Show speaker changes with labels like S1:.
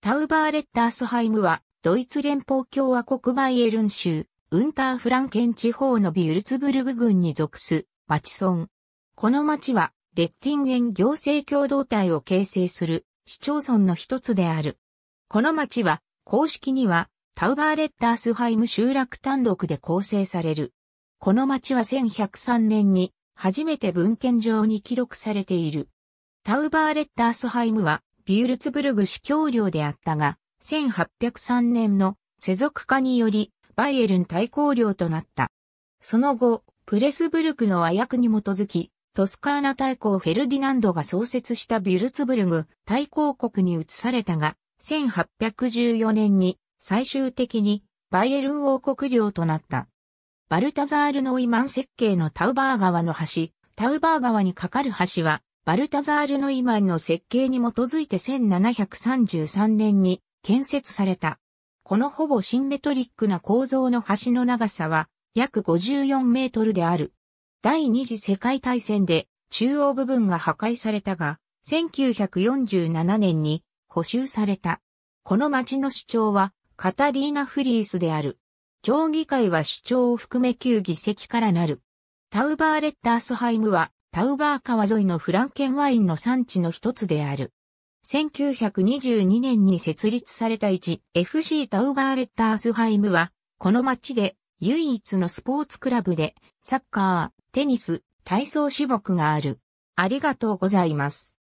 S1: タウバーレッタースハイムは、ドイツ連邦共和国バイエルン州、ウンターフランケン地方のビュルツブルグ郡に属す、町村。この町は、レッティンゲン行政共同体を形成する、市町村の一つである。この町は、公式には、タウバーレッタースハイム集落単独で構成される。この町は1103年に、初めて文献上に記録されている。タウバーレッタースハイムは、ビュルツブルグ市教領であったが、1803年の世俗化により、バイエルン大公領となった。その後、プレスブルクの和訳に基づき、トスカーナ大公フェルディナンドが創設したビュルツブルグ大公国に移されたが、1814年に最終的にバイエルン王国領となった。バルタザールノイマン設計のタウバー川の橋、タウバー川に架かる橋はバルタザールのイマンの設計に基づいて1733年に建設された。このほぼシンメトリックな構造の橋の長さは約54メートルである。第二次世界大戦で中央部分が破壊されたが、1947年に補修された。この町の主張はカタリーナ・フリースである。町議会は主張を含め9議席からなる。タウバーレッタースハイムはタウバー川沿いのフランケンワインの産地の一つである。1922年に設立された1 FC タウバーレッタースハイムは、この町で唯一のスポーツクラブで、サッカー、テニス、体操種目がある。ありがとうございます。